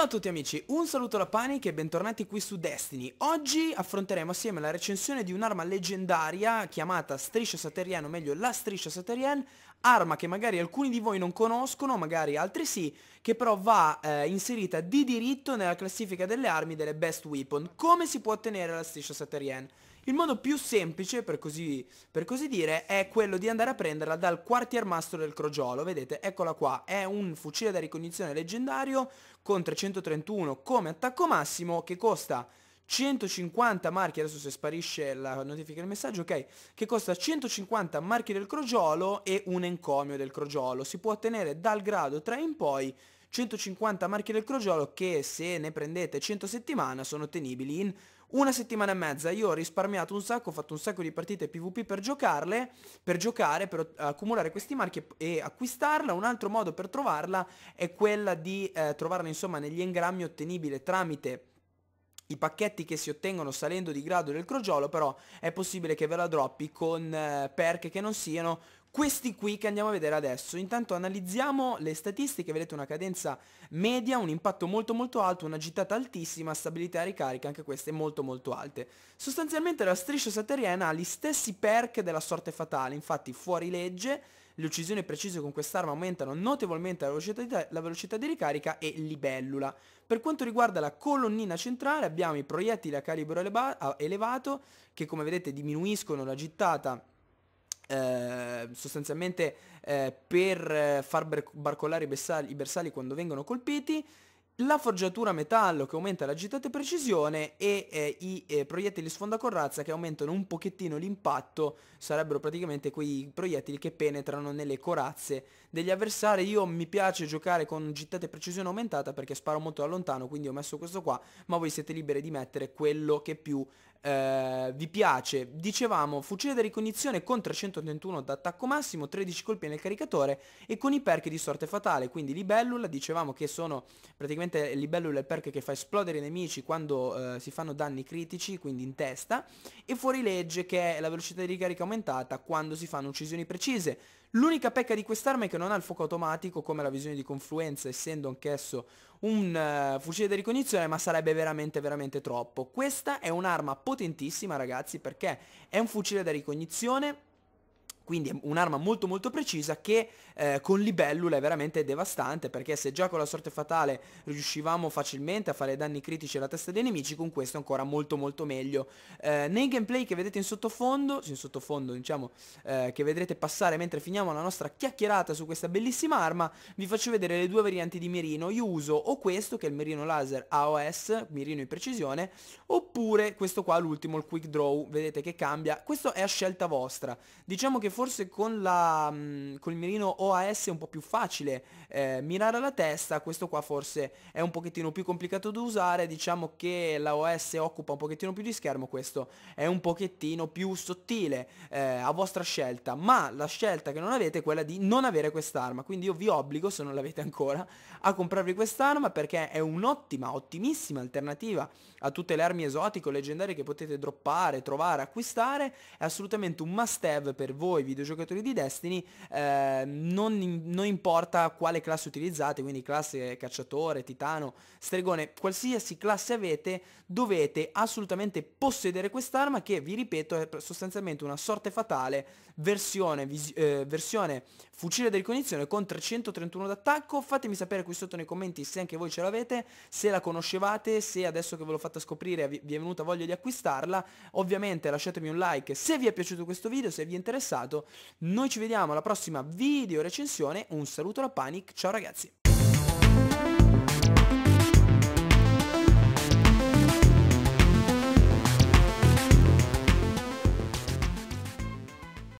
Ciao a tutti amici, un saluto da Panic e bentornati qui su Destiny. Oggi affronteremo assieme la recensione di un'arma leggendaria chiamata Striscia Saterian, o meglio la Striscia Saterian, arma che magari alcuni di voi non conoscono, magari altri sì, che però va eh, inserita di diritto nella classifica delle armi delle Best Weapon. Come si può ottenere la Striscia Saterian? Il modo più semplice, per così, per così, dire, è quello di andare a prenderla dal quartiermastro del crogiolo. Vedete, eccola qua, è un fucile da ricognizione leggendario con 331 come attacco massimo che costa 150 marchi, adesso se sparisce la notifica del messaggio, ok, che costa 150 marchi del crogiolo e un encomio del crogiolo. Si può ottenere dal grado 3 in poi 150 marche del crogiolo che se ne prendete 100 settimana sono ottenibili in una settimana e mezza. Io ho risparmiato un sacco, ho fatto un sacco di partite PvP per giocarle, per giocare, per accumulare questi marchi e acquistarla. Un altro modo per trovarla è quella di eh, trovarla insomma negli engrammi ottenibile tramite i pacchetti che si ottengono salendo di grado del crogiolo però è possibile che ve la droppi con eh, perk che non siano questi qui che andiamo a vedere adesso. Intanto analizziamo le statistiche, vedete una cadenza media, un impatto molto molto alto, una gittata altissima, stabilità e ricarica, anche queste molto molto alte. Sostanzialmente la striscia sateriana ha gli stessi perk della sorte fatale, infatti fuori legge, le uccisioni precise con quest'arma aumentano notevolmente la velocità, di, la velocità di ricarica e libellula. Per quanto riguarda la colonnina centrale abbiamo i proiettili a calibro eleva elevato che come vedete diminuiscono la gittata eh, sostanzialmente eh, per eh, far barcollare i bersagli, i bersagli quando vengono colpiti la forgiatura metallo che aumenta e precisione e eh, i eh, proiettili sfondacorrazza che aumentano un pochettino l'impatto, sarebbero praticamente quei proiettili che penetrano nelle corazze degli avversari. Io mi piace giocare con e precisione aumentata perché sparo molto da lontano, quindi ho messo questo qua, ma voi siete liberi di mettere quello che più eh, vi piace. Dicevamo, fucile da ricognizione con 331 d'attacco massimo, 13 colpi nel caricatore e con i perk di sorte fatale, quindi libellula, dicevamo che sono praticamente libellula il perk che fa esplodere i nemici quando eh, si fanno danni critici, quindi in testa, e fuorilegge che è la velocità di ricarica aumentata quando si fanno uccisioni precise. L'unica pecca di quest'arma è che non ha il fuoco automatico come la visione di confluenza, essendo anch'esso un uh, fucile da ricognizione, ma sarebbe veramente veramente troppo. Questa è un'arma potentissima ragazzi perché è un fucile da ricognizione quindi è un'arma molto molto precisa che eh, con Libellula è veramente devastante perché se già con la sorte fatale riuscivamo facilmente a fare danni critici alla testa dei nemici, con questo è ancora molto molto meglio. Eh, nei gameplay che vedete in sottofondo, in sottofondo diciamo, eh, che vedrete passare mentre finiamo la nostra chiacchierata su questa bellissima arma, vi faccio vedere le due varianti di mirino. Io uso o questo che è il mirino laser AOS, mirino in precisione, oppure questo qua l'ultimo, il quick draw, vedete che cambia. Questo è a scelta vostra. Diciamo che forse con, la, mm, con il mirino OS OAS è un po' più facile eh, mirare alla testa, questo qua forse è un pochettino più complicato da usare, diciamo che la OS occupa un pochettino più di schermo, questo è un pochettino più sottile eh, a vostra scelta, ma la scelta che non avete è quella di non avere quest'arma, quindi io vi obbligo, se non l'avete ancora, a comprarvi quest'arma perché è un'ottima, ottimissima alternativa a tutte le armi esotiche o leggendarie che potete droppare, trovare, acquistare, è assolutamente un must have per voi videogiocatori di Destiny, eh, non, non importa quale classe utilizzate, quindi classe cacciatore, titano, stregone, qualsiasi classe avete, dovete assolutamente possedere quest'arma che, vi ripeto, è sostanzialmente una sorte fatale, versione, eh, versione fucile del cognizione con 331 d'attacco, fatemi sapere qui sotto nei commenti se anche voi ce l'avete, se la conoscevate, se adesso che ve l'ho fatta scoprire vi è venuta voglia di acquistarla, ovviamente lasciatemi un like se vi è piaciuto questo video, se vi è interessato, noi ci vediamo alla prossima video recensione, un saluto da Panic, ciao ragazzi!